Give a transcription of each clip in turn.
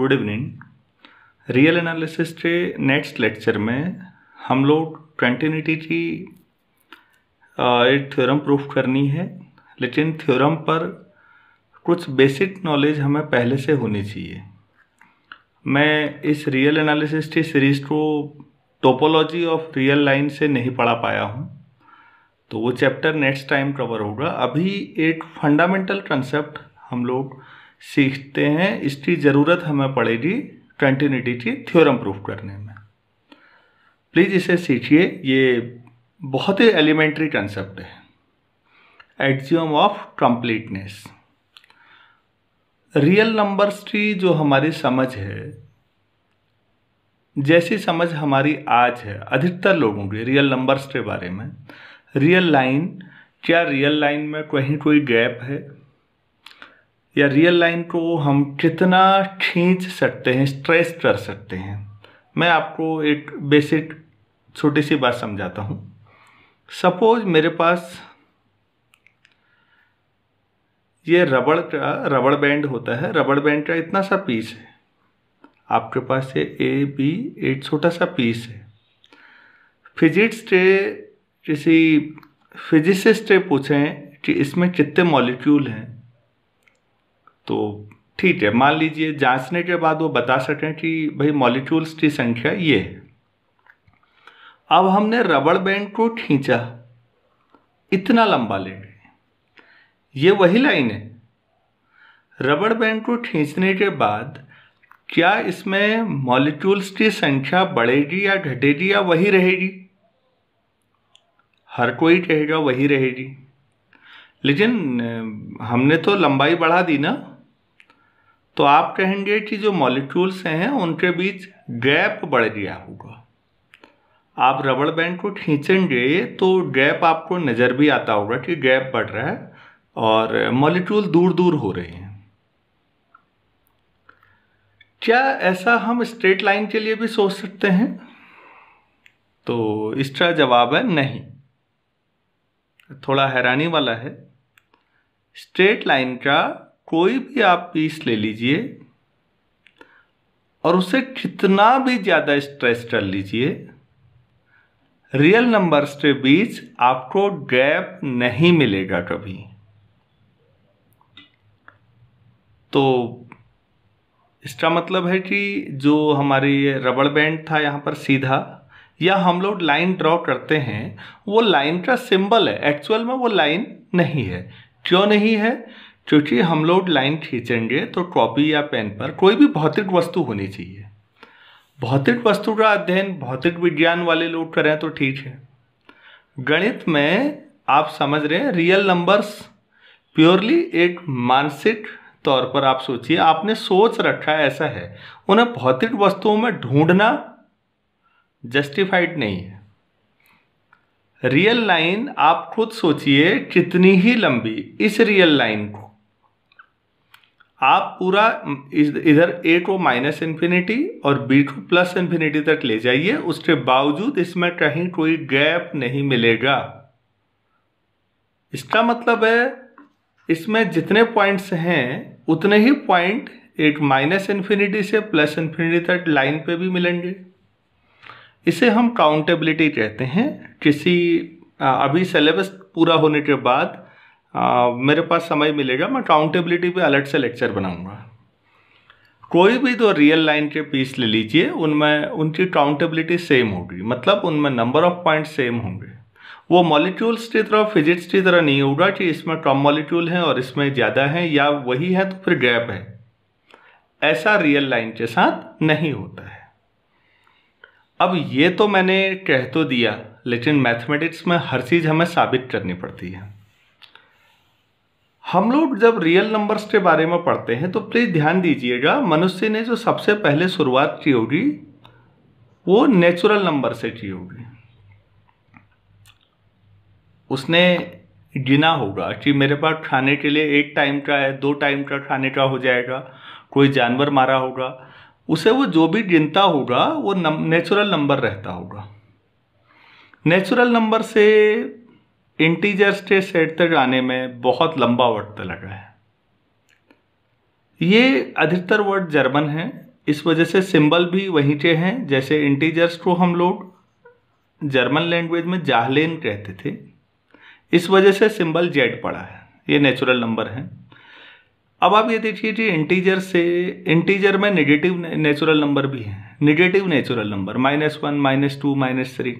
Good evening real analysis के next lecture में हम लोग ट्वेंटिनिटी की एक थ्योरम प्रूफ करनी है लेकिन थ्योरम पर कुछ बेसिक नॉलेज हमें पहले से होनी चाहिए मैं इस रियल एनालिसिस की सीरीज़ को टोपोलॉजी ऑफ रियल लाइन से नहीं पढ़ा पाया हूँ तो वो चैप्टर नेक्स्ट टाइम कवर होगा अभी एक फंडामेंटल कंसेप्ट हम लोग सीखते हैं इसकी ज़रूरत हमें पड़ेगी कंटिन्यूटी की थ्योरम प्रूफ करने में प्लीज़ इसे सीखिए ये बहुत ही एलिमेंट्री कंसेप्ट है axiom of completeness real numbers की जो हमारी समझ है जैसी समझ हमारी आज है अधिकतर लोगों की रियल नंबर्स के बारे में रियल लाइन क्या रियल लाइन में कहीं कोई गैप है या रियल लाइन को हम कितना खींच सकते हैं स्ट्रेस कर सकते हैं मैं आपको एक बेसिक छोटी सी बात समझाता हूँ सपोज मेरे पास ये रबड़ का रबड़ बैंड होता है रबड़ बैंड का इतना सा पीस है आपके पास ये ए बी एक छोटा सा पीस है फिजिक्स के किसी फिजिसिस्ट से पूछें कि इसमें कितने मॉलिक्यूल हैं तो ठीक है मान लीजिए जांचने के बाद वो बता सकें कि भाई मॉलिक्यूल्स की संख्या ये है अब हमने रबड़ बैंड को खींचा इतना लंबा ले गए ये वही लाइन है रबड़ बैंड को खींचने के बाद क्या इसमें मॉलिक्यूल्स की संख्या बढ़ेगी या घटेगी या वही रहेगी हर कोई कहेगा वही रहेगी लेकिन हमने तो लंबाई बढ़ा दी ना तो आप कहेंगे कि जो मॉलिक्यूल्स हैं उनके बीच गैप बढ़ गया होगा आप रबड़ बैंड को खींचेंगे तो गैप आपको नज़र भी आता होगा कि गैप बढ़ रहा है और मॉलिक्यूल दूर दूर हो रहे हैं क्या ऐसा हम स्ट्रेट लाइन के लिए भी सोच सकते हैं तो इसका जवाब है नहीं थोड़ा हैरानी वाला है स्ट्रेट लाइन का कोई भी आप पीस ले लीजिए और उसे कितना भी ज़्यादा स्ट्रेस कर लीजिए रियल नंबर्स के बीच आपको गैप नहीं मिलेगा कभी तो इसका मतलब है कि जो हमारे रबड़ बैंड था यहाँ पर सीधा या हम लोग लाइन ड्रॉ करते हैं वो लाइन का सिंबल है एक्चुअल में वो लाइन नहीं है क्यों नहीं है क्योंकि हम लोग लाइन खींचेंगे तो कॉपी या पेन पर कोई भी भौतिक वस्तु होनी चाहिए भौतिक वस्तु का अध्ययन भौतिक विज्ञान वाले लोग करें तो ठीक है गणित में आप समझ रहे हैं रियल नंबर्स प्योरली एक मानसिक तौर पर आप सोचिए आपने सोच रखा है ऐसा है उन्हें भौतिक वस्तुओं में ढूंढना जस्टिफाइड नहीं है रियल लाइन आप खुद सोचिए कितनी ही लंबी इस रियल लाइन को आप पूरा इधर ए को माइनस इन्फिनिटी और बी को प्लस इन्फिनिटी तक ले जाइए उसके बावजूद इसमें कहीं कोई गैप नहीं मिलेगा इसका मतलब है इसमें जितने पॉइंट्स हैं उतने ही पॉइंट एक माइनस इन्फिनिटी से प्लस इन्फिनिटी तक लाइन पे भी मिलेंगे इसे हम काउंटेबिलिटी कहते हैं किसी अभी सिलेबस पूरा होने के बाद आ, मेरे पास समय मिलेगा मैं काउंटेबिलिटी पे अलग से लेक्चर बनाऊंगा कोई भी दो रियल लाइन के पीस ले लीजिए उनमें उनकी काउंटेबिलिटी सेम होगी मतलब उनमें नंबर ऑफ पॉइंट सेम होंगे वो मॉलिक्यूल्स की तरह फिजिक्स की तरह नहीं होगा कि इसमें कम मॉलिक्यूल हैं और इसमें ज़्यादा हैं या वही है तो फिर गैप है ऐसा रियल लाइन के साथ नहीं होता है अब ये तो मैंने कह तो दिया लेकिन मैथमेटिक्स में हर चीज़ हमें साबित करनी पड़ती है हम लोग जब रियल नंबर्स के बारे में पढ़ते हैं तो प्लीज़ ध्यान दीजिएगा मनुष्य ने जो सबसे पहले शुरुआत की होगी वो नेचुरल नंबर से की होगी उसने गिना होगा कि मेरे पास खाने के लिए एक टाइम का है दो टाइम का खाने का हो जाएगा कोई जानवर मारा होगा उसे वो जो भी गिनता होगा वो नेचुरल नंबर रहता होगा नेचुरल नंबर से इंटीजर्स से सेट तक आने में बहुत लंबा वक्त लगा है ये अधिकतर वर्ड जर्मन है इस वजह से सिंबल भी वहीं के हैं जैसे इंटीजर्स को हम लोग जर्मन लैंग्वेज में जाहलेन कहते थे इस वजह से सिंबल जेड पड़ा है ये नेचुरल नंबर है अब आप ये देखिए कि इंटीजर से इंटीजर में नेगेटिव नेचुरल नंबर भी है negative natural number minus one minus two minus three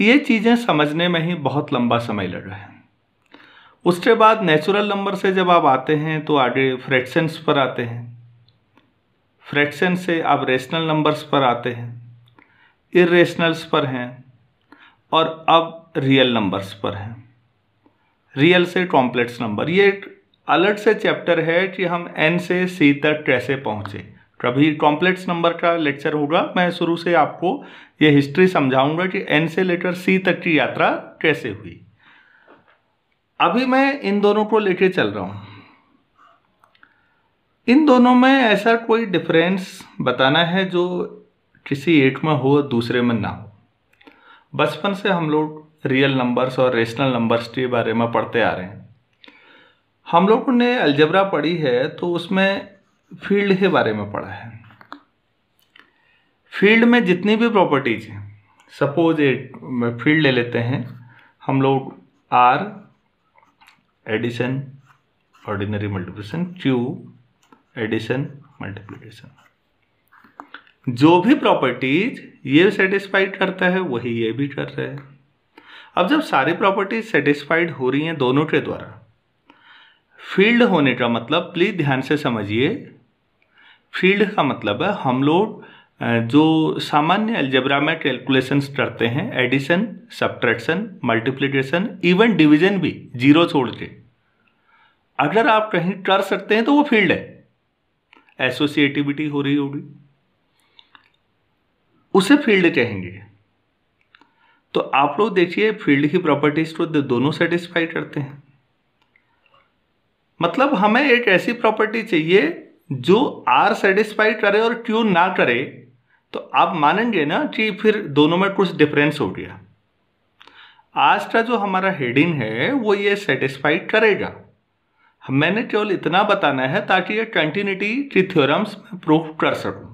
ये चीज़ें समझने में ही बहुत लंबा समय लग रहा है उसके बाद नेचुरल नंबर से जब आप आते हैं तो आगे फ्रैक्शंस पर आते हैं फ्रैक्शन से आप रेशनल नंबर्स पर आते हैं इेशनल्स पर हैं और अब रियल नंबर्स पर हैं रियल से कॉम्प्लेक्स नंबर ये एक अलग से चैप्टर है कि हम एन से सी तक कैसे पहुँचें कभी कॉम्प्लेक्स नंबर का लेक्चर होगा मैं शुरू से आपको ये हिस्ट्री समझाऊंगा कि एन से लेकर सी तक की यात्रा कैसे हुई अभी मैं इन दोनों को लेके चल रहा हूँ इन दोनों में ऐसा कोई डिफरेंस बताना है जो किसी एक में हो दूसरे में ना हो बचपन से हम लोग रियल नंबर्स और रेशनल नंबर्स के बारे में पढ़ते आ रहे हैं हम लोगों ने अलजबरा पढ़ी है तो उसमें फील्ड के बारे में पढ़ा है फील्ड में जितनी भी प्रॉपर्टीज हैं सपोज एक फील्ड ले लेते हैं हम लोग R addition ordinary multiplication Q addition multiplication जो भी प्रॉपर्टीज ये सेटिस्फाइड करता है वही ये भी कर रहे हैं अब जब सारी प्रॉपर्टीज सेटिस्फाइड हो रही हैं दोनों के द्वारा फील्ड होने का मतलब प्लीज ध्यान से समझिए फील्ड का मतलब है हम लोग जो सामान्य अल्जबरा में कैलकुलेशंस करते हैं addition subtraction multiplication even division भी जीरो छोड़ के अगर आप कहीं कर सकते हैं तो वो फील्ड है एसोसिएटिविटी हो रही होगी उसे फील्ड कहेंगे तो आप लोग देखिए फील्ड की प्रॉपर्टीज को तो दोनों सेटिस्फाई करते हैं मतलब हमें एक ऐसी प्रॉपर्टी चाहिए जो आर सेटिस्फाई करे और क्यू ना करे तो आप मानेंगे ना कि फिर दोनों में कुछ डिफरेंस हो गया आज का जो हमारा हेडिंग है वो ये सेटिस्फाई करेगा मैंने केवल इतना बताना है ताकि ये कंटिन्यूटी की थ्योरम्स में प्रूव कर सकूं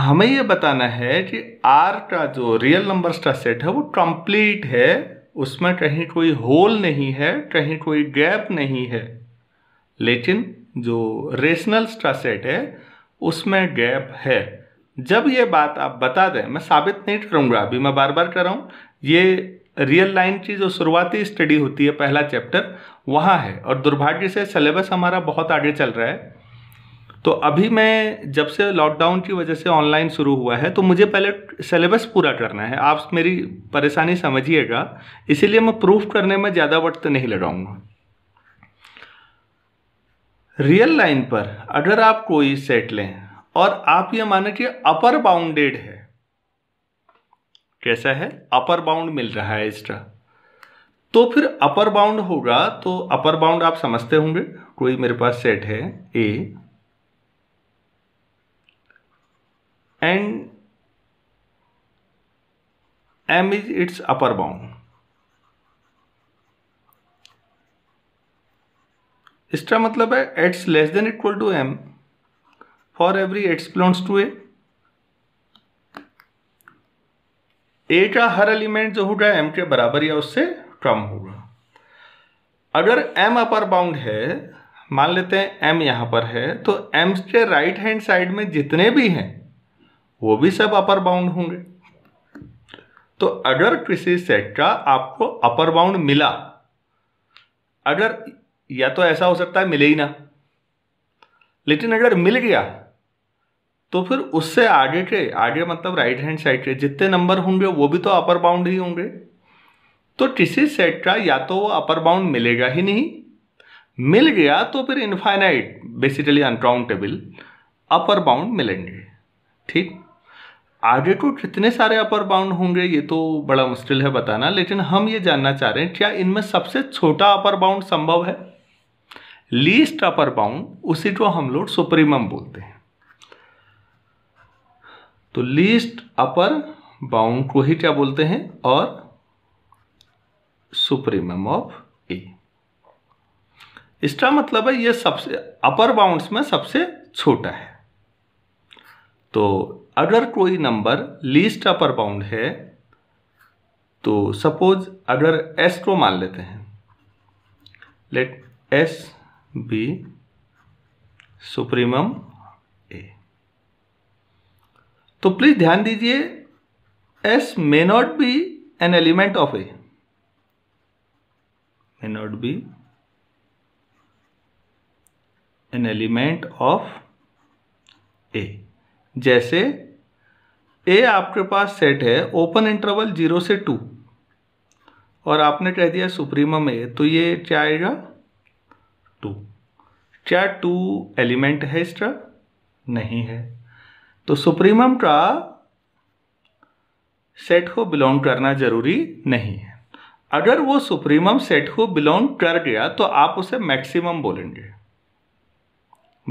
हमें ये बताना है कि आर का जो रियल नंबर्स का सेट है वो कंप्लीट है उसमें कहीं कोई होल नहीं है कहीं कोई गैप नहीं है लेकिन जो रेशनल स्ट्रासेट है उसमें गैप है जब ये बात आप बता दें मैं साबित नहीं करूँगा अभी मैं बार बार कर रहा हूँ ये रियल लाइन की जो शुरुआती स्टडी होती है पहला चैप्टर वहाँ है और दुर्भाग्य से सिलेबस हमारा बहुत आगे चल रहा है तो अभी मैं जब से लॉकडाउन की वजह से ऑनलाइन शुरू हुआ है तो मुझे पहले सिलेबस पूरा करना है आप मेरी परेशानी समझिएगा इसीलिए मैं प्रूफ करने में ज़्यादा वक्त नहीं लगाऊंगा रियल लाइन पर अगर आप कोई सेट लें और आप ये माने कि अपर बाउंडेड है कैसा है अपर बाउंड मिल रहा है इसका तो फिर अपर बाउंड होगा तो अपर बाउंड आप समझते होंगे कोई मेरे पास सेट है A and M is its upper bound इसका मतलब है x less than equal to M for every x belongs to A A का हर एलिमेंट जो होगा एम के बराबर या उससे कम होगा अगर एम अपर बाउंड है मान लेते हैं एम यहां पर है तो एम के राइट हैंड साइड में जितने भी हैं वो भी सब अपर बाउंड होंगे तो अगर किसी सेट का आपको अपर बाउंड मिला अगर या तो ऐसा हो सकता है मिले ही ना लेकिन अगर मिल गया तो फिर उससे आगे के आगे मतलब राइट हैंड साइड के जितने नंबर होंगे वो भी तो अपर बाउंड ही होंगे तो किसी सेट का या तो वो अपर बाउंड मिलेगा ही नहीं मिल गया तो फिर infinite basically uncountable upper bound मिलेंगे ठीक आगे को कितने सारे अपर बाउंड होंगे ये तो बड़ा मुश्किल है बताना लेकिन हम ये जानना चाह रहे हैं क्या इनमें सबसे छोटा अपर बाउंड संभव है लीस्ट अपर बाउंड उसी को हम लोग सुप्रीमम बोलते हैं तो लीस्ट अपर बाउंड को ही क्या बोलते हैं और सुप्रीमम ऑफ ए इसका मतलब है ये सबसे अपर बाउंड्स में सबसे छोटा है तो अगर कोई नंबर लीस्ट अपर बाउंड है तो सपोज अगर एस को मान लेते हैं let S be supremum A तो प्लीज ध्यान दीजिए S may not be an element of A may not be an element of A जैसे ए आपके पास सेट है ओपन इंटरवल जीरो से टू और आपने कह दिया सुप्रीमम ए तो ये क्या आएगा टू क्या टू एलिमेंट है इस नहीं है तो सुप्रीमम ट्रा सेट को बिलोंग करना जरूरी नहीं है अगर वो सुप्रीमम सेट को बिलोंग कर गया तो आप उसे मैक्सिमम बोलेंगे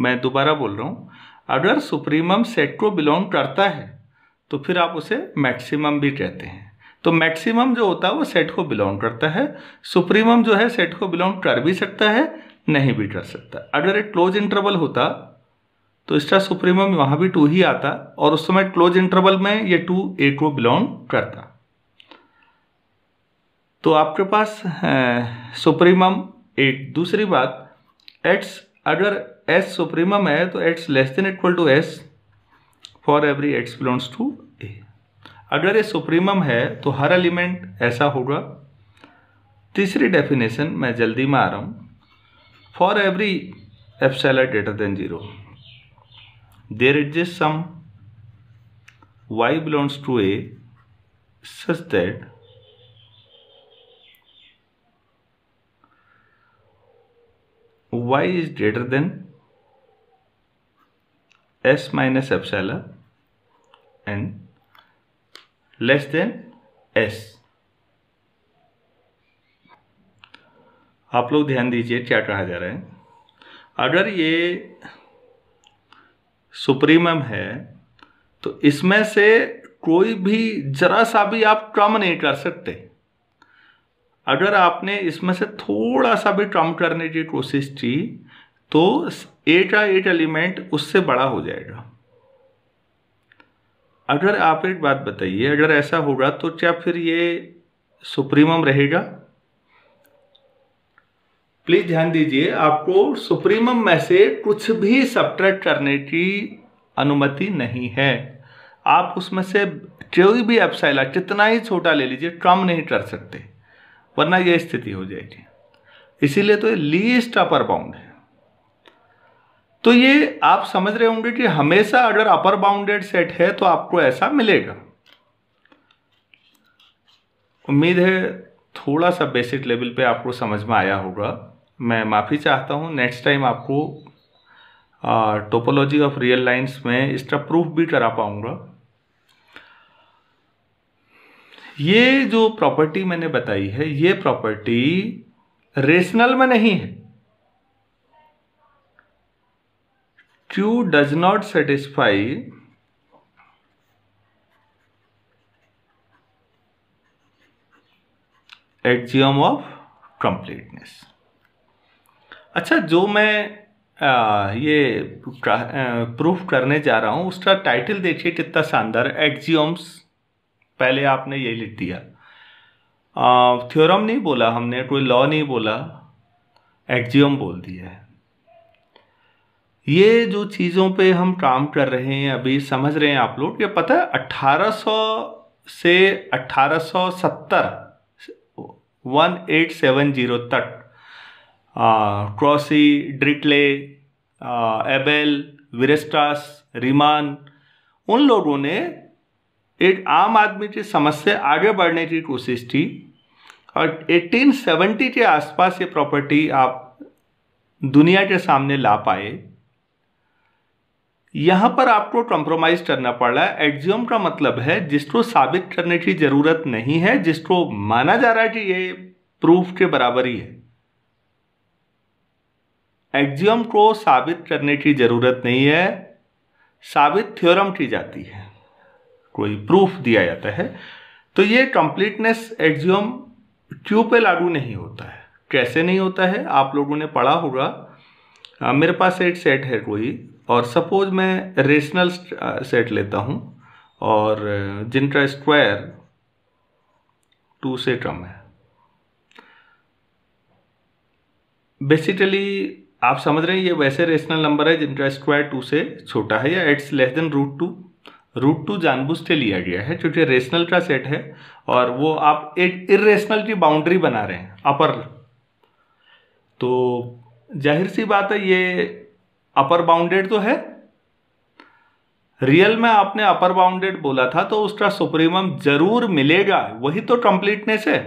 मैं दोबारा बोल रहा हूं अगर सुप्रीमम सेट को बिलोंग करता है तो फिर आप उसे मैक्सिमम भी कहते हैं तो मैक्सिमम जो होता है वो सेट को बिलोंग करता है सुप्रीमम जो है सेट को बिलोंग कर भी सकता है नहीं भी डर सकता अगर एक क्लोज इंटरवल होता तो स्टार सुप्रीमम वहां भी टू ही आता और उस समय क्लोज इंटरवल में ये टू ए को बिलोंग करता तो आपके पास सुप्रीमम एक दूसरी बात एट्स अगर एस सुप्रीमम है तो x less than equal to S for every x belongs to A अगर ये सुप्रीमम है तो हर एलिमेंट ऐसा होगा तीसरी डेफिनेशन मैं जल्दी में आ रहा हूँ for every epsilon greater than 0 there exists some y belongs to a such that y is greater than s minus epsilon and less than s आप लोग ध्यान दीजिए क्या कहा जा रहा है अगर ये सुप्रीमम है तो इसमें से कोई भी जरा सा भी आप कम नहीं कर सकते अगर आपने इसमें से थोड़ा सा भी कम करने की कोशिश की तो एट का एट एलिमेंट उससे बड़ा हो जाएगा अगर आप एक बात बताइए अगर ऐसा होगा तो क्या फिर ये सुप्रीमम रहेगा प्लीज ध्यान दीजिए आपको सुप्रीमम में से कुछ भी सब्ट्रैक्ट करने की अनुमति नहीं है आप उसमें से कोई भी एप्साइला कितना ही छोटा ले लीजिए कम नहीं कर सकते वरना यह स्थिति हो जाएगी इसीलिए तो लीस्ट अपर बाउंड है तो ये आप समझ रहे होंगे कि हमेशा अगर अपर बाउंडेड सेट है तो आपको ऐसा मिलेगा उम्मीद है थोड़ा सा बेसिक लेवल पे आपको समझ में आया होगा मैं माफ़ी चाहता हूँ नेक्स्ट टाइम आपको टोपोलॉजी ऑफ रियल लाइंस में इसका प्रूफ भी करा पाऊँगा ये जो प्रॉपर्टी मैंने बताई है ये प्रॉपर्टी रेशनल में नहीं है Q does not satisfy axiom of completeness अच्छा जो मैं आ, ये प्रूफ करने जा रहा हूँ उसका टाइटल देखिए कितना शानदार एक्जियोम्स पहले आपने ये लिख दिया थ्योरम नहीं बोला हमने कोई लॉ नहीं बोला एक्जियम बोल दिया है ये जो चीज़ों पे हम काम कर रहे हैं अभी समझ रहे हैं आप लोग ये पता है 1800 से 1870 1870 तक क्रॉसी ड्रिटले एबेल विरेस्टास रिमान उन लोगों ने एक आम आदमी की समझ से आगे बढ़ने की कोशिश की और 1870 के आसपास ये प्रॉपर्टी आप दुनिया के सामने ला पाए यहाँ पर आपको कंप्रोमाइज करना पड़ रहा है एग्जियम का मतलब है जिसको साबित करने की ज़रूरत नहीं है जिसको माना जा रहा है कि ये प्रूफ के बराबर ही है एक्जियम को साबित करने की ज़रूरत नहीं है साबित थ्योरम की जाती है कोई प्रूफ दिया जाता है तो ये कंप्लीटनेस एक्जियम ट्यू पे लागू नहीं होता है कैसे नहीं होता है आप लोगों ने पढ़ा होगा मेरे पास एक सेट है कोई और सपोज मैं रेशनल सेट लेता हूँ और जिनका स्क्वायर टू से कम है बेसिकली आप समझ रहे हैं ये वैसे रेशनल नंबर है जिनका स्क्वायर टू से छोटा है या it's less than root two root two जानबूझ से लिया गया है क्योंकि रेशनल का सेट है और वो आप एक इरेशनल की बाउंड्री बना रहे हैं अपर तो जाहिर सी बात है ये अपर बाउंडेड तो है रियल में आपने अपर बाउंडेड बोला था तो उसका सुप्रीमम जरूर मिलेगा वही तो कंप्लीटनेस है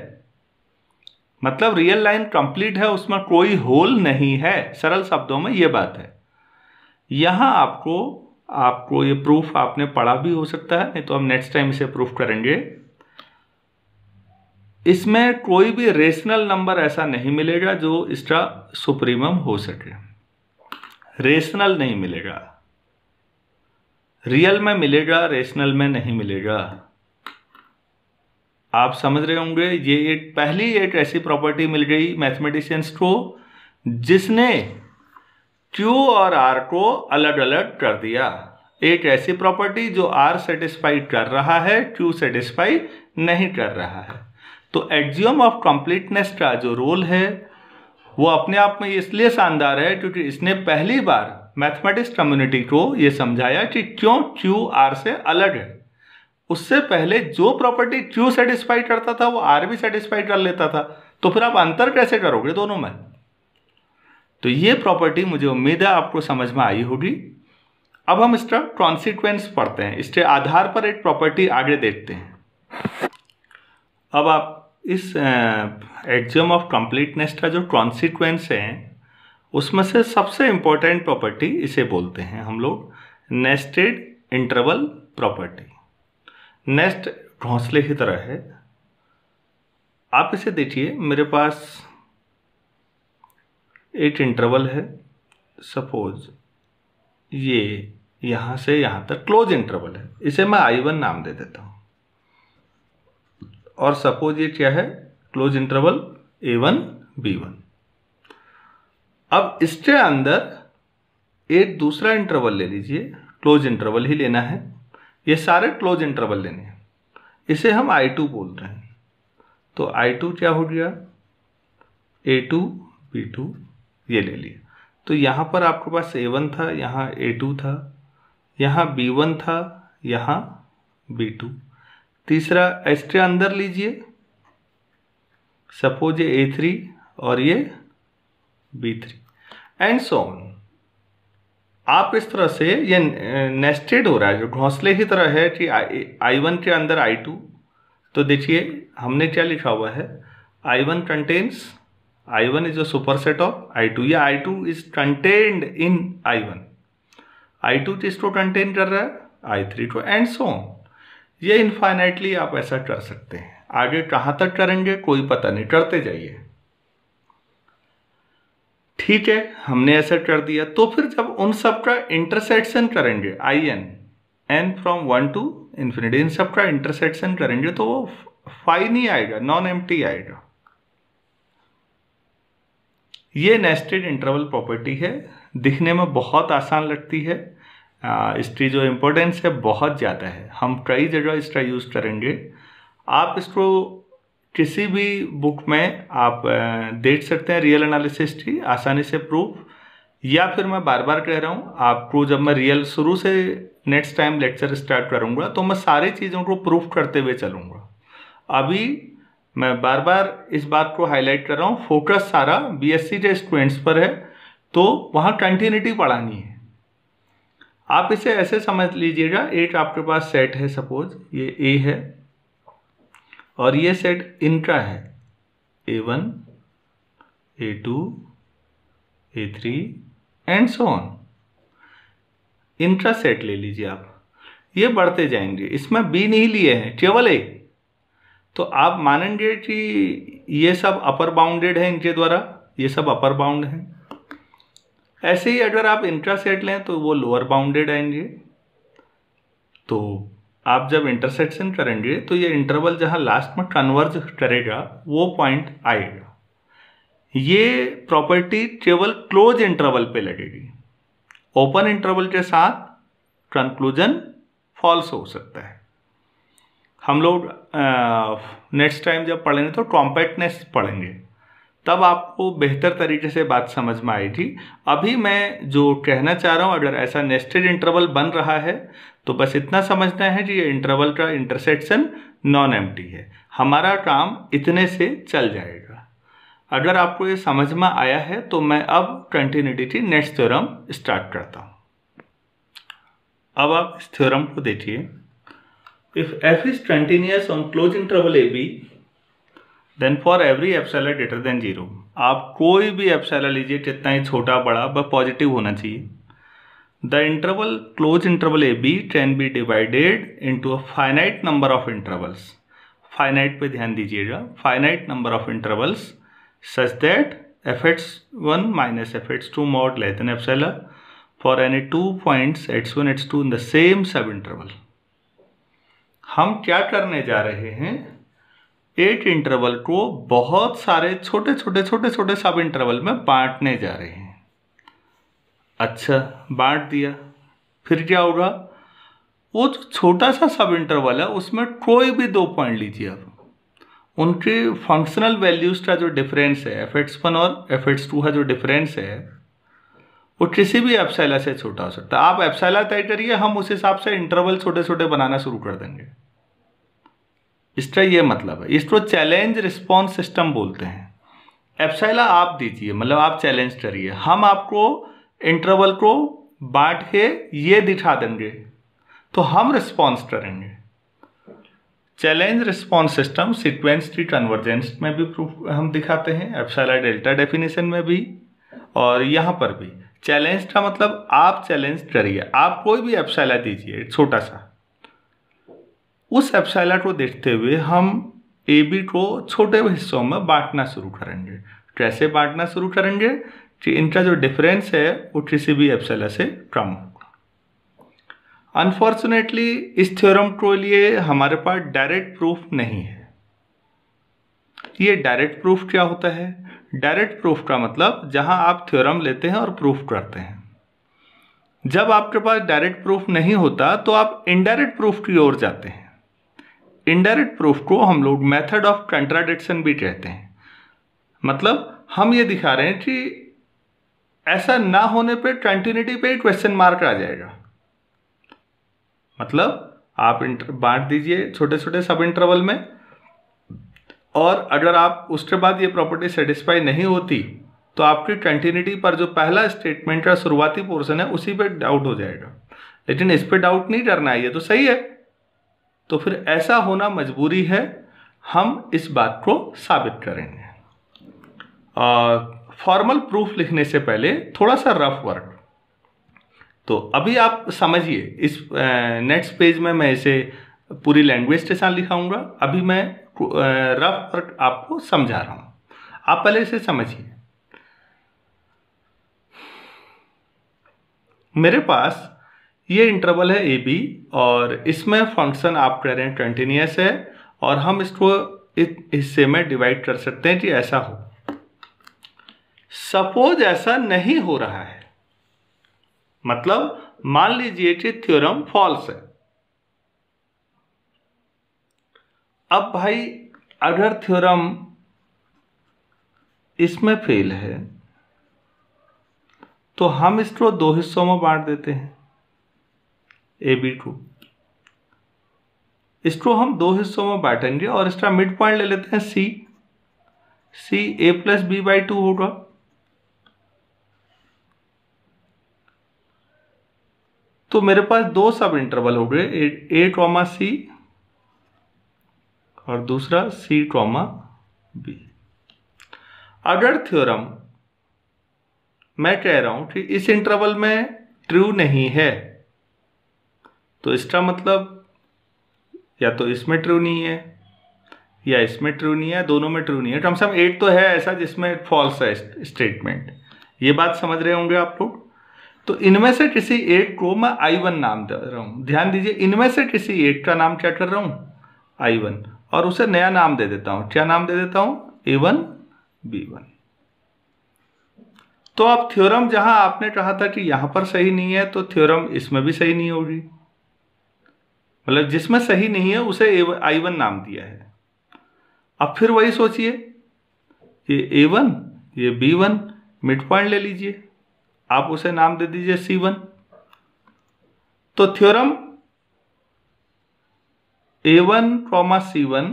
मतलब रियल लाइन कंप्लीट है उसमें कोई होल नहीं है सरल शब्दों में ये बात है यहाँ आपको आपको ये प्रूफ आपने पढ़ा भी हो सकता है नहीं तो हम नेक्स्ट टाइम इसे प्रूफ करेंगे इसमें कोई भी रेशनल नंबर ऐसा नहीं मिलेगा जो इसका सुप्रीमम हो सके रेशनल नहीं मिलेगा रियल में मिलेगा रेशनल में नहीं मिलेगा आप समझ रहे होंगे ये एक पहली एक ऐसी प्रॉपर्टी मिल गई मैथमेटिशियंस को जिसने क्यू और आर को अलग अलग कर दिया एक ऐसी प्रॉपर्टी जो आर सेटिस्फाई कर रहा है क्यू सेटिस्फाई नहीं कर रहा है तो एक्जियम ऑफ कंप्लीटनेस का जो रोल है वो अपने आप में इसलिए शानदार है क्योंकि इसने पहली बार मैथमेटिक्स कम्युनिटी को ये समझाया कि क्यों क्यू आर से अलग है उससे पहले जो प्रॉपर्टी क्यू सेटिस्फाई करता था वो आर भी सेटिस्फाई कर लेता था तो फिर आप अंतर कैसे करोगे दोनों में तो ये प्रॉपर्टी मुझे उम्मीद है आपको समझ में आई होगी अब हम इसका कॉन्सिक्वेंस पढ़ते हैं इसके आधार पर एक प्रॉपर्टी आगे देखते हैं अब आप इस एग्जाम ऑफ कंप्लीटनेस का जो कॉन्सिक्वेंस है उसमें से सबसे इंपॉर्टेंट प्रॉपर्टी इसे बोलते हैं हम लोग नेस्टेड इंटरवल प्रॉपर्टी नेस्ट घोंसले की तरह है आप इसे देखिए मेरे पास एक इंटरवल है सपोज ये यहाँ से यहाँ तक क्लोज इंटरवल है इसे मैं आई वन नाम दे देता हूँ और सपोज ये क्या है close interval A one B one अब इसके अंदर एक दूसरा इंटरवल ले लीजिए क्लोज इंटरवल ही लेना है ये सारे क्लोज इंटरवल लेने हैं इसे हम आई टू बोलते हैं तो आई टू क्या हो गया ए टू बी टू ये ले लिया तो यहाँ पर आपके पास ए वन था यहाँ ए टू था यहाँ बी वन था यहाँ बी टू तीसरा एस्ट्रे अंदर लीजिए सपोज ये ए थ्री और ये बी थ्री एंड सोन आप इस तरह से ये नेस्टेड हो रहा है जो घोंसले की तरह है कि आई वन के अंदर आई टू तो देखिए हमने क्या लिखा हुआ है I one contains I one is a superset of I two या I two is contained in I one I two किसको कंटेन कर रहा है I three two and so ये इनफाइनाइटली आप ऐसा कर सकते हैं आगे कहाँ तक करेंगे कोई पता नहीं करते जाइए ठीक है हमने ऐसा कर दिया तो फिर जब उन सब का इंटरसेक्शन करेंगे I N N from one to infinity इन सब का इंटरसेक्शन करेंगे तो वो फाइन ही आएगा नॉन एम आएगा ये नेस्टेड इंटरवल प्रॉपर्टी है दिखने में बहुत आसान लगती है इसकी जो इम्पोर्टेंस है बहुत ज़्यादा है हम कई जगह इसका यूज़ करेंगे आप इसको किसी भी बुक में आप देख सकते हैं रियल एनालिसिस की आसानी से प्रूफ या फिर मैं बार बार कह रहा हूँ आपको जब मैं रियल शुरू से नेक्स्ट टाइम लेक्चर स्टार्ट करूँगा तो मैं सारी चीज़ों को प्रूफ करते हुए चलूँगा अभी मैं बार बार इस बात को हाईलाइट कर रहा हूँ फोकस सारा बीएससी के स्टूडेंट्स पर है तो वहाँ कंटिन्यूटी पढ़ानी है आप इसे ऐसे समझ लीजिएगा एक आपके पास सेट है सपोज ये ए है और ये सेट इनका है A one A two A three and so on इनका सेट ले लीजिए आप ये बढ़ते जाएंगे इसमें बी नहीं लिए हैं केवल ए तो आप मानेंगे कि ये सब अपर बाउंडेड है इनके द्वारा ये सब अपर बाउंड है ऐसे ही अगर आप इंट्रा सेट लें तो वो लोअर बाउंडेड आएंगे तो आप जब इंटरसेक्शन करेंगे तो ये इंटरवल जहाँ लास्ट में कन्वर्ज करेगा वो पॉइंट आएगा ये प्रॉपर्टी केवल क्लोज इंटरवल पे लगेगी ओपन इंटरवल के साथ कंक्लूजन फॉल्स हो सकता है हम लोग नेक्स्ट टाइम जब पढ़ेंगे तो कॉम्पैक्टनेस पढ़ेंगे तब आपको बेहतर तरीके से बात समझ में आएगी अभी मैं जो कहना चाह रहा हूँ अगर ऐसा नेस्टेड इंटरवल बन रहा है तो बस इतना समझना है कि ये इंटरवल का इंटरसेक्शन नॉन एम है हमारा काम इतने से चल जाएगा अगर आपको ये समझ में आया है तो मैं अब कंटिन्यूटी की नेक्स्ट थ्योरम स्टार्ट करता हूँ अब आप इस थ्योरम को देखिए if F is continuous on close interval A B then for every epsilon greater than zero आप कोई भी एप्सलर लीजिए कितना ही छोटा बड़ा बस पॉजिटिव होना चाहिए the interval close interval A B can be divided into a finite number of intervals finite पे ध्यान दीजिएगा finite number of intervals such that F x one minus F x two mod less than epsilon for any two points x one x two in the same sub interval हम क्या करने जा रहे हैं eight interval को बहुत सारे छोटे छोटे छोटे छोटे सब इंटरवल में बांटने जा रहे हैं अच्छा बांट दिया फिर क्या होगा वो जो छोटा सा सब इंटरवल है उसमें कोई भी दो पॉइंट लीजिए आप उनके फंक्शनल वैल्यूज़ का जो डिफरेंस है एफ एट्स वन और एफ एट्स टू का जो डिफरेंस है वो किसी भी एप्सैला से छोटा हो सकता है आप एप्सैला तय करिए हम उस हिसाब से इंटरवल छोटे छोटे बनाना शुरू कर देंगे इसका ये मतलब है इसको चैलेंज रिस्पॉन्स सिस्टम बोलते हैं एप्साइला आप दीजिए मतलब आप चैलेंज करिए हम आपको इंटरवल को बांट के ये दिखा देंगे तो हम रिस्पॉन्स करेंगे चैलेंज रिस्पॉन्स सिस्टम सिक्वेंस की कन्वर्जेंस में भी प्रूफ हम दिखाते हैं एप्साइला डेल्टा डेफिनेशन में भी और यहाँ पर भी चैलेंज का मतलब आप चैलेंज करिए आप कोई भी एप्साइला दीजिए छोटा सा उस एप्साइलाट को देखते हुए हम ए बी को छोटे हिस्सों में बांटना शुरू करेंगे कैसे बांटना शुरू करेंगे कि इनका जो डिफरेंस है वो किसी भी एप्सला से कम होगा अनफॉर्चुनेटली इस थ्योरम के लिए हमारे पास डायरेक्ट प्रूफ नहीं है ये डायरेक्ट प्रूफ क्या होता है डायरेक्ट प्रूफ का मतलब जहां आप थ्योरम लेते हैं और प्रूफ करते हैं जब आपके पास डायरेक्ट प्रूफ नहीं होता तो आप इनडायरेक्ट प्रूफ की ओर जाते हैं इनडायरेक्ट प्रूफ को हम लोग मेथड ऑफ कंट्राडिक्शन भी कहते हैं मतलब हम ये दिखा रहे हैं कि ऐसा ना होने पे कंटिन्यूटी पे क्वेश्चन मार्क आ जाएगा मतलब आप इंटर बांट दीजिए छोटे छोटे सब इंटरवल में और अगर आप उसके बाद ये प्रॉपर्टी सेटिस्फाई नहीं होती तो आपकी कंटिन्यूटी पर जो पहला स्टेटमेंट का शुरुआती पोर्शन है उसी पे डाउट हो जाएगा लेकिन इस पे डाउट नहीं करना है ये तो सही है तो फिर ऐसा होना मजबूरी है हम इस बात को साबित करेंगे फॉर्मल प्रूफ लिखने से पहले थोड़ा सा रफ वर्क तो अभी आप समझिए इस नेक्स्ट पेज में मैं इसे पूरी लैंग्वेज के साथ लिखाऊंगा अभी मैं रफ वर्क आपको समझा रहा हूं आप पहले इसे समझिए मेरे पास ये इंटरवल है ए बी और इसमें फंक्शन आप कह रहे हैं कंटिन्यूस है और हम इसको इस हिस्से में डिवाइड कर सकते हैं कि ऐसा हो सपोज ऐसा नहीं हो रहा है मतलब मान लीजिए कि थ्योरम फॉल्स है अब भाई अगर थ्योरम इसमें फेल है तो हम इसको दो हिस्सों में बांट देते हैं ए बी टू इसको हम दो हिस्सों में बांटेंगे और इसका मिड पॉइंट ले लेते हैं C C A plus B by two होगा तो मेरे पास दो सब इंटरवल हो गए ए ट्रॉमा सी और दूसरा सी ट्रॉमा बी अगर थ्योरम मैं कह रहा हूं कि इस इंटरवल में ट्रू नहीं है तो इसका मतलब या तो इसमें ट्रू नहीं है या इसमें ट्रू नहीं है दोनों में ट्रू नहीं है कम से कम एट तो है ऐसा जिसमें फॉल्स है स्टेटमेंट ये बात समझ रहे होंगे आप लोग तो इनमें से किसी एक को मैं आई वन नाम दे रहा हूँ ध्यान दीजिए इनमें से किसी एक का नाम क्या कर रहा हूँ आई वन और उसे नया नाम दे देता हूँ क्या नाम दे देता हूँ ए वन बी वन तो अब थ्योरम जहां आपने कहा था कि यहां पर सही नहीं है तो थ्योरम इसमें भी सही नहीं होगी मतलब जिसमें सही नहीं है उसे आई वन नाम दिया है अब फिर वही सोचिए ये ए वन ये बी वन मिड पॉइंट ले लीजिए आप उसे नाम दे दीजिए सी वन तो थ्योरम ए वन ट्रॉमा सी वन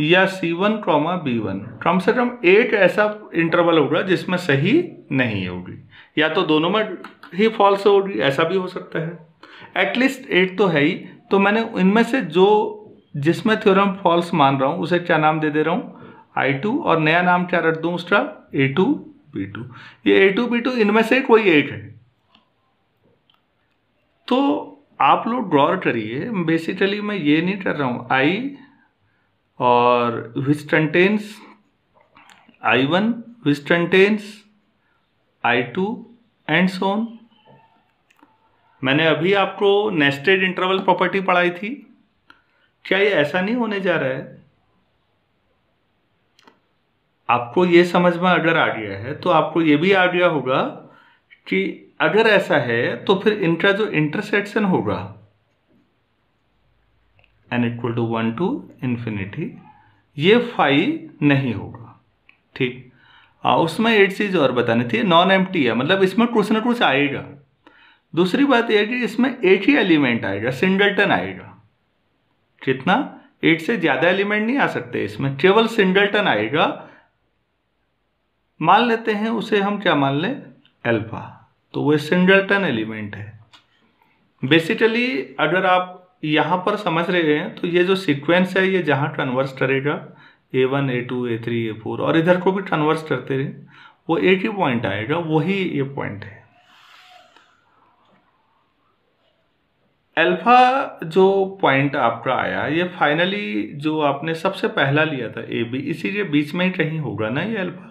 या सी वन ट्रॉमा बी वन कम से कम एक ऐसा इंटरवल होगा जिसमें सही नहीं होगी या तो दोनों में ही फॉल्स होगी ऐसा भी हो सकता है एटलीस्ट एट तो है ही तो मैंने इनमें से जो जिसमें थ्योरम फॉल्स मान रहा हूँ उसे क्या नाम दे दे रहा हूँ आई टू और नया नाम क्या रख दूँ उसका ए टू बी टू ये ए टू बी टू इनमें से कोई एक है तो आप लोग ड्रॉर करिए बेसिकली मैं ये नहीं कर रहा हूँ आई और which contains I one which contains I two and so on मैंने अभी आपको नेस्टेड इंटरवल प्रॉपर्टी पढ़ाई थी क्या ये ऐसा नहीं होने जा रहा है आपको ये समझ में अगर आ गया है तो आपको ये भी आ गया होगा कि अगर ऐसा है तो फिर इनका जो इंटरसेक्शन होगा n equal to one to infinity ये फाइव नहीं होगा ठीक उसमें एक चीज़ और बतानी थी नॉन एम्प्टी है मतलब इसमें कुछ ना कुछ आएगा दूसरी बात यह कि इसमें एट ही एलिमेंट आएगा सिंगल्टन आएगा कितना एट से ज़्यादा एलिमेंट नहीं आ सकते इसमें केवल सिंगल्टन आएगा मान लेते हैं उसे हम क्या मान लें अल्फा तो वह सिंगल्टन एलिमेंट है बेसिकली अगर आप यहां पर समझ रहे हैं तो ये जो सीक्वेंस है ये जहां कन्वर्स करेगा A one A two A three A four और इधर को भी कन्वर्स करते रहे वो एट ही पॉइंट आएगा वही ये पॉइंट है अल्फ़ा जो पॉइंट आपका आया ये फाइनली जो आपने सबसे पहला लिया था ए बी इसीलिए बीच में ही कहीं होगा ना ये अल्फ़ा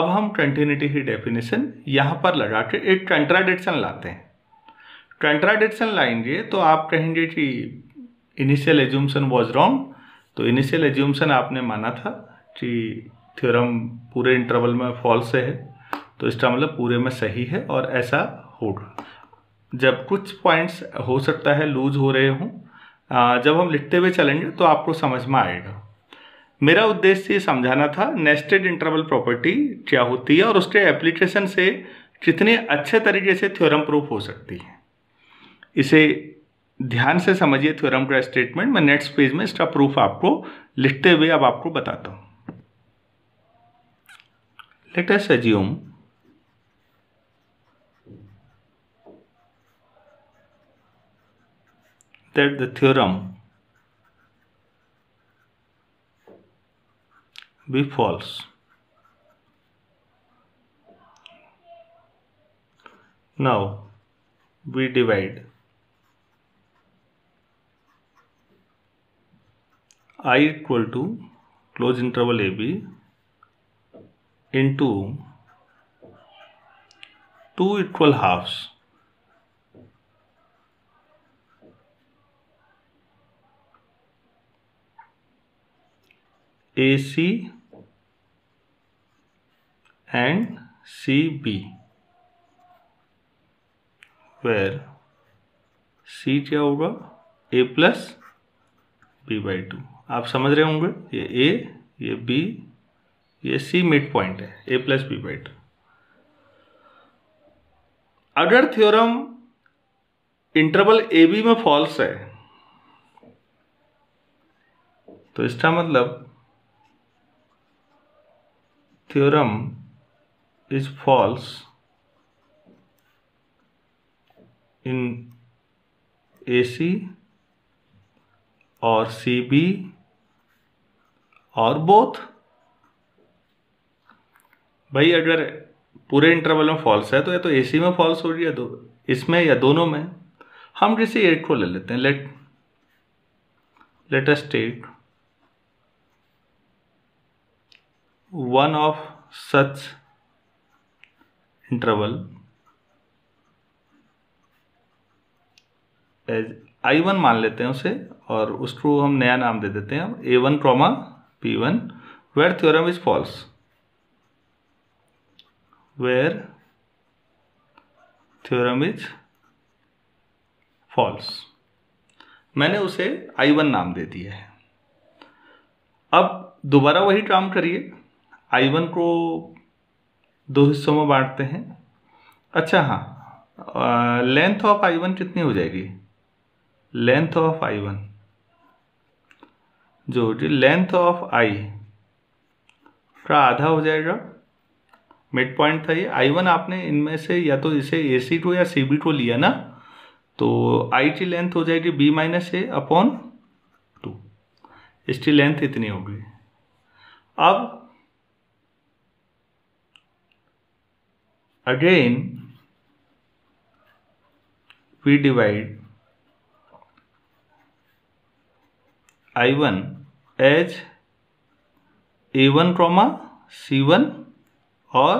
अब हम कंटिन्यूटी ही डेफिनेशन यहाँ पर लगा के एक कंट्राडिक्शन लाते हैं कंट्राडिक्शन लाएंगे तो आप कहेंगे कि इनिशियल एज्यूमसन वॉज रॉन्ग तो इनिशियल एज्यूमसन आपने माना था कि थ्योरम पूरे इंटरवल में फॉल्स है तो इसका मतलब पूरे में सही है और ऐसा होगा जब कुछ पॉइंट्स हो सकता है लूज हो रहे हों जब हम लिखते हुए चलेंगे तो आपको समझ में आएगा मेरा उद्देश्य ये समझाना था नेस्टेड इंटरवल प्रॉपर्टी क्या होती है और उसके एप्लीकेशन से कितने अच्छे तरीके से थ्योरम प्रूफ हो सकती है इसे ध्यान से समझिए थ्योरम का स्टेटमेंट मैं नेक्स्ट पेज में इसका प्रूफ आपको लिखते हुए अब आपको बताता हूँ latest assume that the theorem be false. Now we divide i equal to close interval ab into two equal halves A C and C B where C क्या होगा A plus B by two आप समझ रहे होंगे ये ए ये B ये सी mid point है A plus B by two अगर थ्योरम इंटरवल ए बी में फॉल्स है तो इसका मतलब theorem is false in AC or CB और बोथ भाई अगर पूरे इंटरवल में फॉल्स है तो या तो एसी में फॉल्स हो रही है दो तो इसमें या दोनों में हम जैसे एट को ले लेते हैं let latest at one of such interval as I one मान लेते हैं उसे और उसको हम नया नाम दे देते हैं A one comma P one where theorem is falls where theorem is falls मैंने उसे आई वन नाम दे दिया है अब दोबारा वही काम करिए आई वन को दो हिस्सों में बांटते हैं अच्छा हाँ लेंथ ऑफ आई वन कितनी हो जाएगी लेंथ ऑफ आई वन जो होगी लेंथ ऑफ आई का आधा हो जाएगा मिड पॉइंट था ये आई वन आपने इनमें से या तो इसे ए सी टू या सी बी टू लिया ना तो आई की लेंथ हो जाएगी B minus A upon two इसकी लेंथ इतनी होगी अब Again, we divide I1 as A1 comma C1 or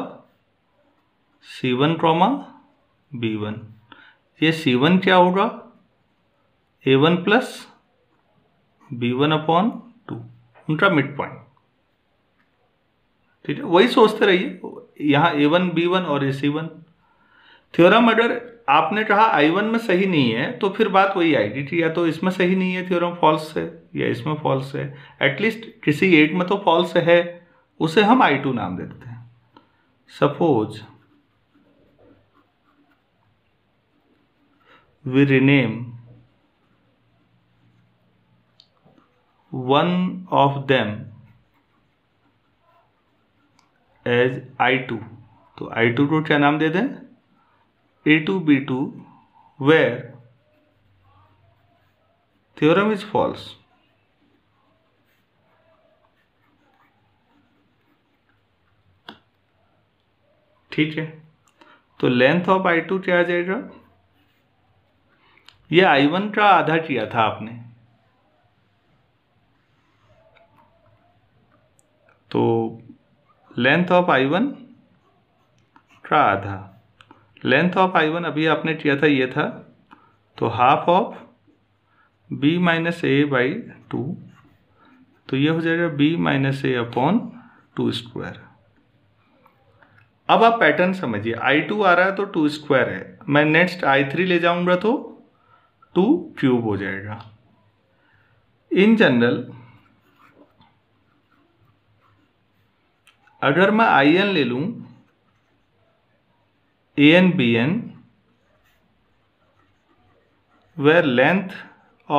C1 comma B1 ये C1 क्या होगा A1 one plus B one upon two उनका मिड पॉइंट ठीक है वही सोचते रहिए यहाँ ए वन बी वन और ए सी वन थ्योरम अगर आपने कहा आई वन में सही नहीं है तो फिर बात वही आएगी कि या तो इसमें सही नहीं है थ्योरम फॉल्स है या इसमें फॉल्स है एटलीस्ट किसी एट में तो फॉल्स है उसे हम आई टू नाम देते हैं suppose we rename one of them as I two तो आई टू को क्या नाम दे दें A two B two where theorem is falls ठीक है तो लेंथ ऑफ आई टू क्या आ जाएगा ये आई वन का आधा किया था आपने तो लेंथ ऑफ आई वन का आधा लेंथ ऑफ आई वन अभी आपने किया था ये था तो half of B minus A by two तो ये हो जाएगा B minus A upon two square अब आप पैटर्न समझिए आई टू आ रहा है तो टू स्क्वायर है मैं नेक्स्ट आई थ्री ले जाऊंगा तो टू क्यूब हो जाएगा इन जनरल अगर मैं आई एन ले लू A n B n where length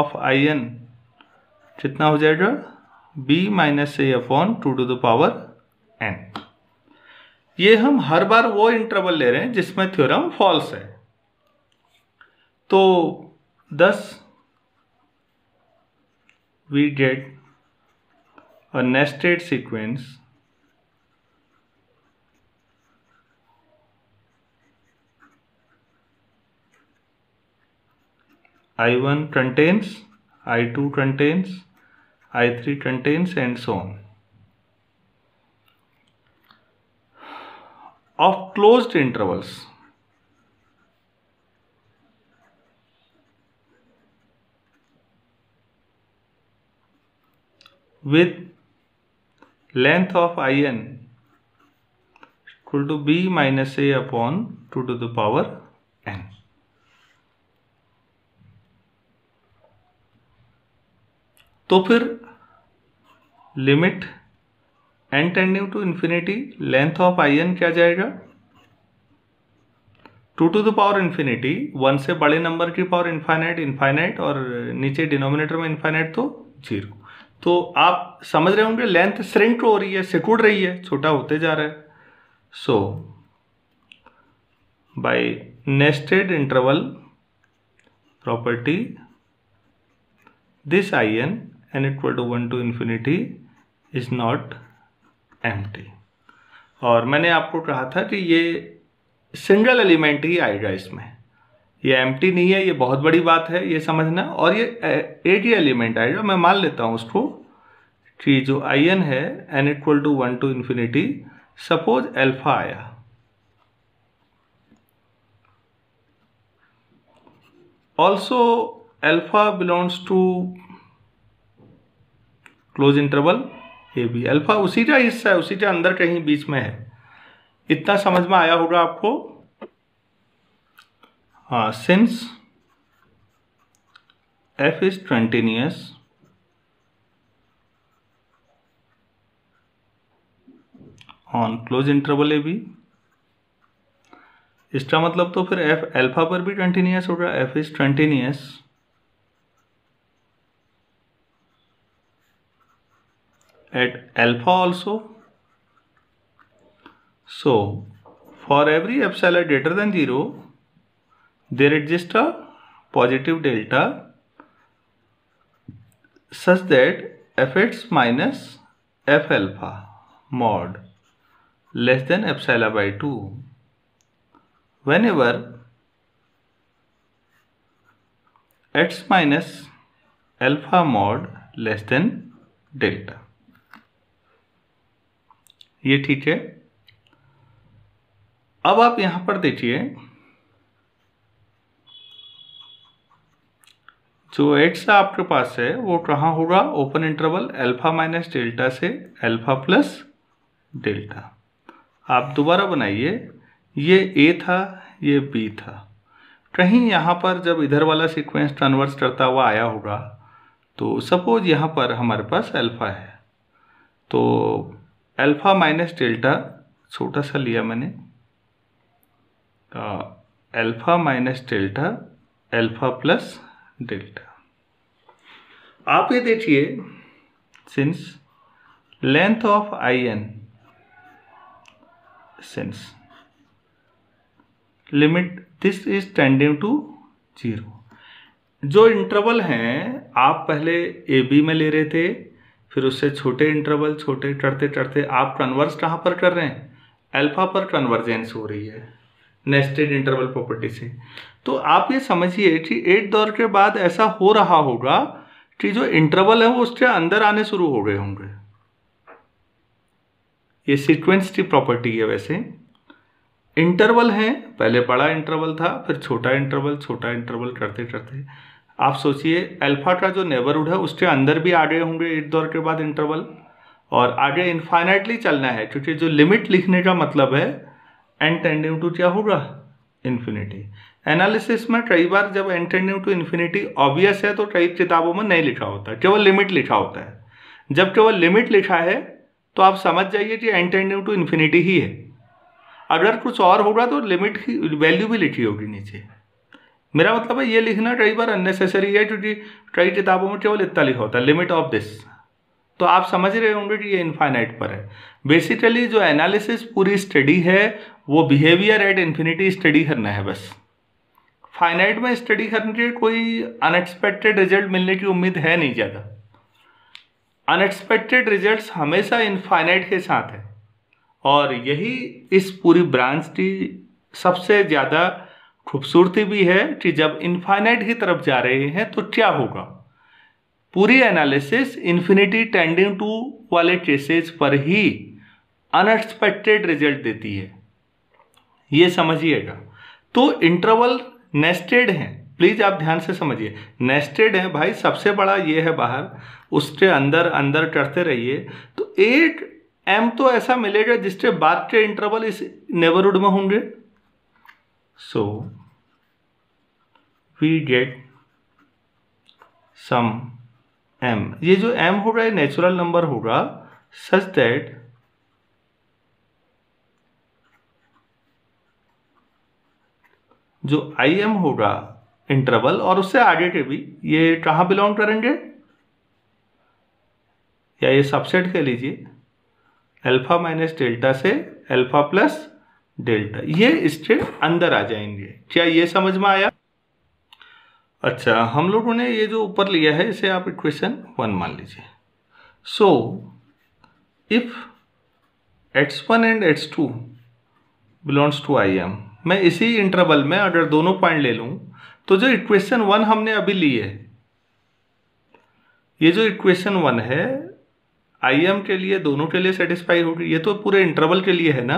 of I n कितना हो जाएगा B minus A on two to the power n ये हम हर बार वो इंटरवल ले रहे हैं जिसमें थ्योरम फॉल्स है तो thus we get a nested sequence I1 contains, I2 contains, I3 contains and so on. Of closed intervals, with length of in equal to b minus a upon 2 to the power n. तो फिर limit n tending to infinity length of I n क्या जाएगा two to the power infinity one से बड़े number की power infinite infinite और नीचे denominator में इन्फाइनाइट तो जीरो तो आप समझ रहे होंगे लेंथ श्रिंक हो रही है सिकुड़ रही है छोटा होते जा रहा है so by nested interval property this I n n equal to one to infinity is not एम और मैंने आपको कहा था कि ये सिंगल एलिमेंट ही आएगा इसमें ये एम नहीं है ये बहुत बड़ी बात है ये समझना और ये एक ही एलिमेंट आएगा मैं मान लेता हूँ उसको कि जो आई एन है n equal to one to infinity suppose alpha आया also alpha belongs to close interval A B alpha उसी का हिस्सा है उसी के अंदर कहीं बीच में है इतना समझ में आया होगा आपको हाँ since F is continuous on close interval A B इसका मतलब तो फिर एफ अल्फा पर भी कंटिन्यूस होगा F is continuous at alpha also. So for every epsilon greater than 0 there exists a positive delta such that fx minus f alpha mod less than epsilon by 2 whenever x minus alpha mod less than delta ये ठीक है अब आप यहां पर देखिए जो ads आपके पास है वो कहाँ होगा open interval alpha minus delta से अल्फा प्लस डेल्टा आप दोबारा बनाइए ये ए था ये बी था कहीं यहाँ पर जब इधर वाला सीक्वेंस कन्वर्स करता हुआ आया होगा तो सपोज यहाँ पर हमारे पास अल्फा है तो अल्फ़ा माइनस डेल्टा छोटा सा लिया मैंने alpha minus delta alpha plus delta आप ये देखिए since length of I n since limit this is tending to zero जो इंटरवल हैं आप पहले ए बी में ले रहे थे फिर उससे छोटे इंटरवल छोटे चढ़ते चढ़ते आप कन्वर्स कहाँ पर कर रहे हैं अल्फा पर कन्वर्जेंस हो रही है नेस्टेड इंटरवल प्रॉपर्टी से तो आप ये समझिए कि एट दौर के बाद ऐसा हो रहा होगा कि जो इंटरवल है वो उसके अंदर आने शुरू हो गए होंगे ये सीक्वेंस की प्रॉपर्टी है वैसे इंटरवल हैं पहले बड़ा इंटरवल था फिर छोटा इंटरवल छोटा इंटरवल करते करते आप सोचिए अल्फा का जो नेबरहुड है उसके अंदर भी आगे होंगे एक दौर के बाद इंटरवल और आगे इन्फाइनाइटली चलना है क्योंकि जो लिमिट लिखने का मतलब है एन टेंडिंग टू क्या होगा इन्फिनिटी एनालिसिस में कई बार जब n tending to infinity obvious है तो कई किताबों में नहीं लिखा होता केवल लिमिट लिखा होता है जब केवल लिमिट लिखा है तो आप समझ जाइए कि एन टेंडिंग टू इन्फिनिटी ही है अगर कुछ और होगा तो लिमिट की वैल्यू भी लिखी होगी नीचे मेरा मतलब है ये लिखना कई बार अननेसेसरी है क्योंकि कई किताबों में केवल इतना लिखा होता है लिमिट ऑफ दिस तो आप समझ रहे होंगे कि ये इन्फाइनाइट पर है बेसिकली जो एनालिसिस पूरी स्टडी है वो बिहेवियर एट इन्फिनिटी स्टडी करना है बस फाइनाइट में स्टडी करने के कोई अनएक्सपेक्टेड रिजल्ट मिलने की उम्मीद है नहीं ज़्यादा अनएक्सपेक्टेड रिजल्ट्स हमेशा इनफाइनाइट के साथ है और यही इस पूरी ब्रांच की सबसे ज़्यादा खूबसूरती भी है कि जब इन्फाइनाइट की तरफ जा रहे हैं तो क्या होगा पूरी एनालिसिस इन्फिनिटी टेंडिंग टू वाले केसेस पर ही अनएक्सपेक्टेड रिजल्ट देती है ये समझिएगा तो इंटरवल नेस्टेड हैं प्लीज़ आप ध्यान से समझिए नेस्टेड है भाई सबसे बड़ा ये है बाहर उसके अंदर अंदर करते रहिए तो एट एम तो ऐसा मिलेगा जिसके बाद के इंटरवल इस नेबरहुड में होंगे so so, that some M ये जो एम होगा ये नेचुरल नंबर होगा सच दैट जो आई एम होगा इंटरवल और उससे आगे के भी ये कहा बिलोंग करेंगे या ये सबसेट कह लीजिए अल्फा माइनस डेल्टा से अल्फा प्लस डेल्टा ये इसके अंदर आ जाएंगे क्या ये समझ में आया अच्छा हम लोगों ने ये जो ऊपर लिया है इसे आप इक्वेशन वन मान लीजिए so if x one and x two belongs to I M मैं इसी इंटरवल में अगर दोनों पॉइंट ले लूँ तो जो इक्वेशन वन हमने अभी ली है ये जो इक्वेशन वन है आई एम के लिए दोनों के लिए सेटिस्फाई होगी ये तो पूरे इंटरवल के लिए है ना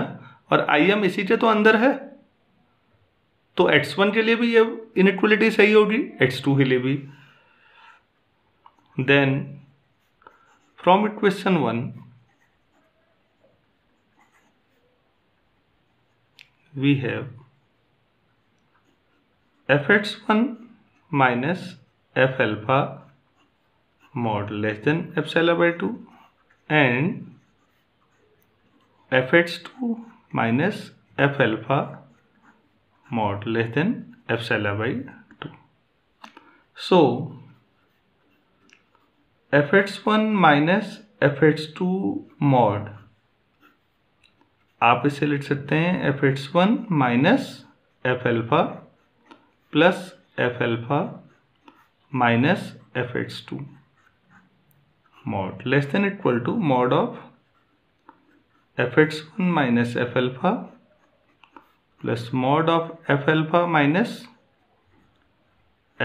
और आई एम इसी के तो अंदर है तो एक्स वन के लिए भी ये इनक्वलिटी सही होगी एक्स टू के लिए भी then from equation one we have F x one minus F alpha mod less than epsilon by two and F x two minus F alpha mod less than epsilon by 2 so fx1 minus fx2 mod आप इसे लिख सकते हैं fx1 minus F alpha plus F alpha minus F x two mod less than equal to mod of f x1 minus f alpha plus mod of f alpha minus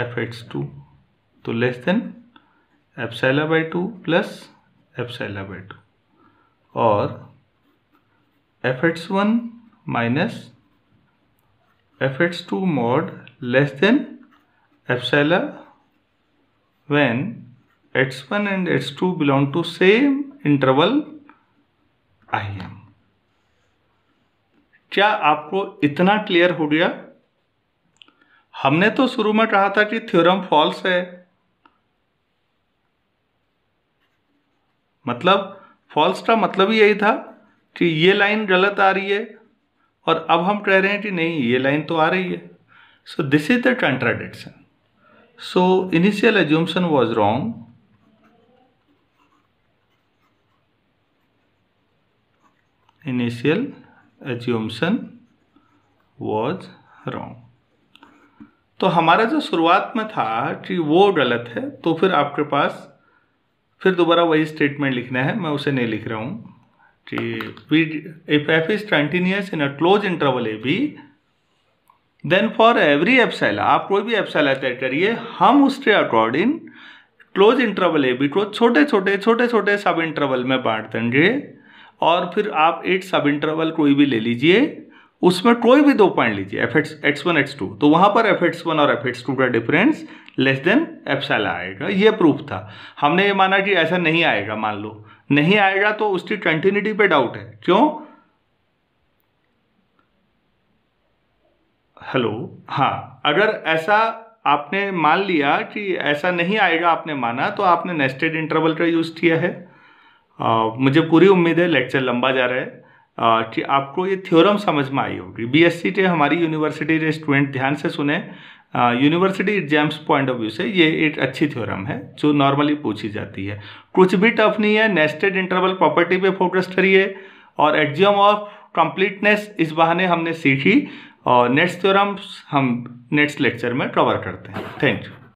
f 2 to less than epsilon by 2 plus epsilon by 2 or f 1 minus f 2 mod less than epsilon when its 1 and its 2 belong to same interval im क्या आपको इतना clear हो गया हमने तो शुरू में कहा था कि थ्योरम फॉल्स है मतलब फॉल्स का मतलब ही यही था कि ये लाइन गलत आ रही है और अब हम कह रहे हैं कि नहीं ये लाइन तो आ रही है so this is the contradiction so initial assumption was wrong initial assumption was wrong तो हमारा जो शुरुआत में था कि वो गलत है तो फिर आपके पास फिर दोबारा वही स्टेटमेंट लिखना है मैं उसे नहीं लिख रहा हूँ कि we if F is continuous in a close interval A B then for every epsilon आप कोई भी एप्सैला तय करिए हम उसके according close interval A B को छोटे छोटे छोटे छोटे सब इंटरवल में बांट देंगे और फिर आप एट सब इंटरवल कोई भी ले लीजिए उसमें कोई भी दो पॉइंट लीजिए F x x one x two तो वहाँ पर एफ एट्स वन और एफ एट्स टू का डिफरेंस लेस देन एफसेला आएगा ये प्रूफ था हमने ये माना कि ऐसा नहीं आएगा मान लो नहीं आएगा तो उसकी कंटिन्यूटी पे डाउट है क्यों हेलो हाँ अगर ऐसा आपने मान लिया कि ऐसा नहीं आएगा आपने माना तो आपने नेस्टेड इंटरवल का यूज़ किया है मुझे पूरी उम्मीद है लेक्चर लंबा जा रहा है आ, कि आपको ये थ्योरम समझ में आई होगी बीएससी के हमारी यूनिवर्सिटी के स्टूडेंट ध्यान से सुने university exams point of view से ये एक अच्छी थ्योरम है जो नॉर्मली पूछी जाती है कुछ भी टफ नहीं है नेस्टेड इंटरवल प्रॉपर्टी पे फोकस करिए और एग्जाम ऑफ कंप्लीटनेस इस बहाने हमने सीखी और नेक्स्ट थ्योरम्स हम नेक्स्ट लेक्चर में कवर करते हैं थैंक यू